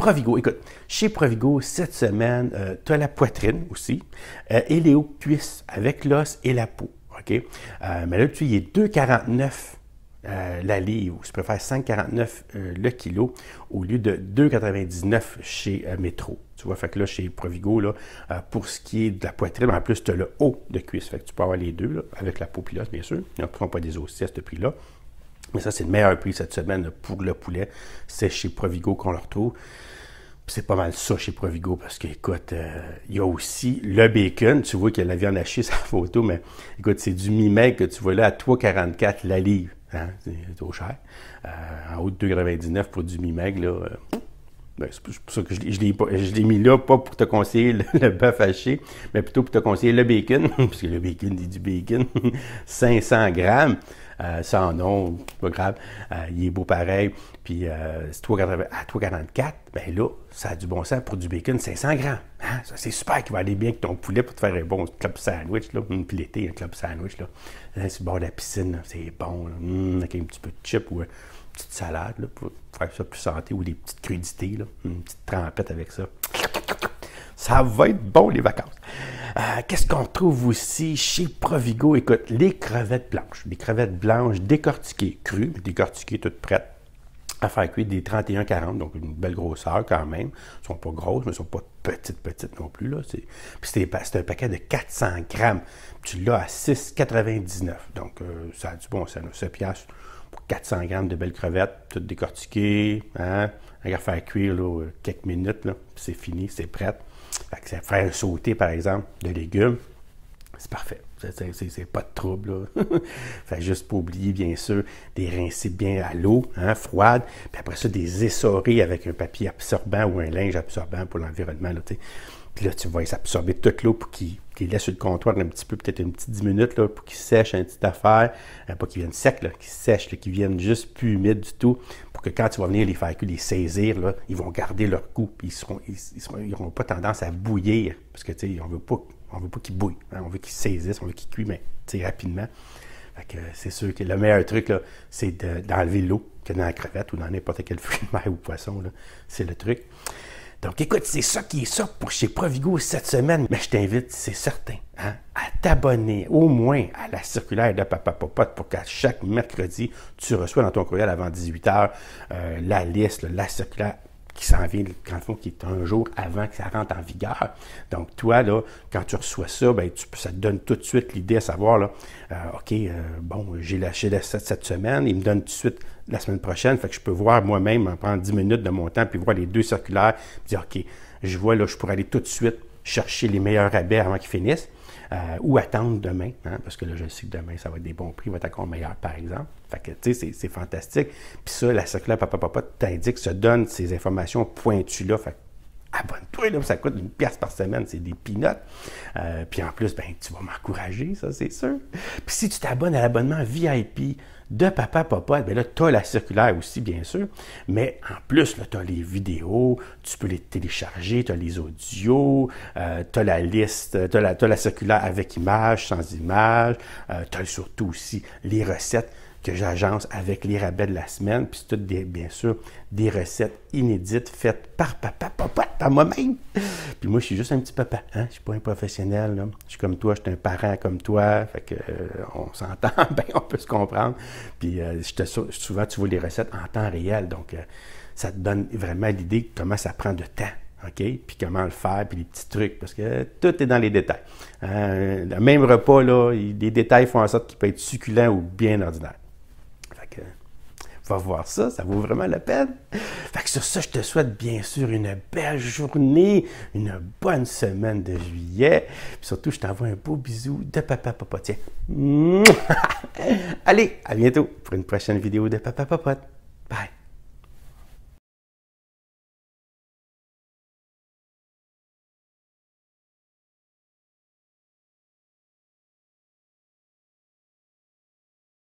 Provigo. Écoute, chez Provigo, cette semaine, euh, tu as la poitrine aussi euh, et les hauts cuisses avec l'os et la peau. OK? Euh, mais là, tu es 2,49 la livre. Tu peux faire 149 le kilo au lieu de 2,99 chez Métro. Tu vois, fait que là, chez Provigo, pour ce qui est de la poitrine, en plus, tu as le haut de cuisse. Fait que tu peux avoir les deux, avec la peau l'os, bien sûr. Il ne prend pas des ossets à ce prix-là. Mais ça, c'est le meilleur prix cette semaine pour le poulet. C'est chez Provigo qu'on le retrouve. C'est pas mal ça chez Provigo parce que, écoute, euh, il y a aussi le bacon. Tu vois qu'il y a la viande hachée sur la photo, mais écoute, c'est du mi que tu vois là à 3,44 la livre. Hein? C'est trop cher. Euh, en haut de 2,99 pour du mi là. Euh, ben, c'est pour ça que je, l'ai mis là, pas pour te conseiller le, le bœuf haché, mais plutôt pour te conseiller le bacon, parce que le bacon dit du bacon, 500 grammes sans euh, nom, pas grave, euh, il est beau pareil, puis euh, à 3,44, ben là, ça a du bon sens pour du bacon 500 grammes. Hein? Ça, c'est super qui va aller bien avec ton poulet pour te faire un bon club sandwich, là. puis l'été, un club sandwich, là. Hein, c'est bon bord la piscine, c'est bon, avec un petit peu de chips ou une petite salade, pour faire ça plus santé, ou des petites crudités, là. Une petite trempette avec ça. Ça va être bon, les vacances. Euh, qu'est-ce qu'on trouve aussi chez Provigo? Écoute, les crevettes blanches. Les crevettes blanches décortiquées, crues, décortiquées, toutes prêtes à faire cuire des 31-40, donc une belle grosseur quand même. Elles sont pas grosses, mais elles sont pas petites, petites non plus. Là. Puis c'est un paquet de 400 grammes. Tu l'as à 6,99. Donc, euh, ça a du bon ça. Ça piastres pour 400 grammes de belles crevettes, toutes décortiquées. Hein? à faire cuire euh, quelques minutes, c'est fini, c'est prêt. Fait que un sauté, par exemple, de légumes. C'est parfait. C'est pas de trouble. Là. juste pas oublier, bien sûr, des rincer bien à l'eau, hein, froide. Puis après ça, des essorer avec un papier absorbant ou un linge absorbant pour l'environnement. Là, puis là, tu vas absorber toute l'eau pour qu'ils laissent laisse sur le comptoir un petit peu, peut-être une petite dix minutes, là, pour qu'ils sèchent un petite affaire. Euh, pas qu'il viennent sec, qu'ils sèche, qu'ils viennent juste plus humides du tout. Pour que quand tu vas venir les faire cuire, les saisir, là, ils vont garder leur coup ils n'auront ils ils pas tendance à bouillir. Parce que, tu sais, on veut pas on ne veut pas qu'il bouille, hein. On veut qu'il saisisse, on veut qu'il cuit, mais rapidement. c'est sûr que le meilleur truc, c'est d'enlever l'eau que dans la crevette ou dans n'importe quel fruit de maille ou poisson. C'est le truc. Donc écoute, c'est ça qui est ça pour chez Provigo cette semaine. Mais je t'invite, c'est certain, hein, à t'abonner au moins à la circulaire de Papa Popote pour qu'à chaque mercredi, tu reçois dans ton courriel avant 18h euh, la liste, la circulaire qui s'en vient, fond, qui est un jour avant que ça rentre en vigueur. Donc, toi, là, quand tu reçois ça, ben, ça te donne tout de suite l'idée à savoir, là, euh, OK, euh, bon, j'ai lâché cette, cette semaine, il me donne tout de suite la semaine prochaine, fait que je peux voir moi-même, prendre 10 minutes de mon temps, puis voir les deux circulaires, puis dire, OK, je vois, là, je pourrais aller tout de suite chercher les meilleurs rabais avant qu'ils finissent. Euh, ou attendre demain, hein, parce que là, je sais que demain, ça va être des bons prix, va être encore meilleur, par exemple. Fait que, tu sais, c'est fantastique. Puis ça, la circulaire Papa Papa t'indique, se donne ces informations pointues-là. Fait abonne-toi, ça coûte une pièce par semaine, c'est des peanuts. Euh, puis en plus, ben, tu vas m'encourager, ça, c'est sûr. Puis si tu t'abonnes à l'abonnement VIP de Papa Papa, ben là, tu as la circulaire aussi, bien sûr, mais en plus, tu as les vidéos, tu peux les télécharger, tu as les audios, euh, tu as la liste, tu as, la, circulaire avec images, sans images, euh, tu as surtout aussi les recettes que j'agence avec les rabais de la semaine. Puis c'est toutes, bien sûr, des recettes inédites faites par papa, papa, par moi-même. Puis moi, je suis juste un petit papa. Hein? Je suis pas un professionnel. Là. Je suis comme toi, je suis un parent comme toi. Fait que euh, on s'entend bien, on peut se comprendre. Puis euh, je te, souvent, tu vois les recettes en temps réel. Donc, euh, ça te donne vraiment l'idée de comment ça prend de temps. OK? Puis comment le faire, puis les petits trucs, parce que tout est dans les détails. Euh, le même repas, là, les détails font en sorte qu'il peut être succulent ou bien ordinaire voir ça, ça vaut vraiment la peine. Fait que sur ça, je te souhaite bien sûr une belle journée, une bonne semaine de juillet. Puis surtout, je t'envoie un beau bisou de Papa Popotier. Allez, à bientôt pour une prochaine vidéo de Papa Popote. Bye!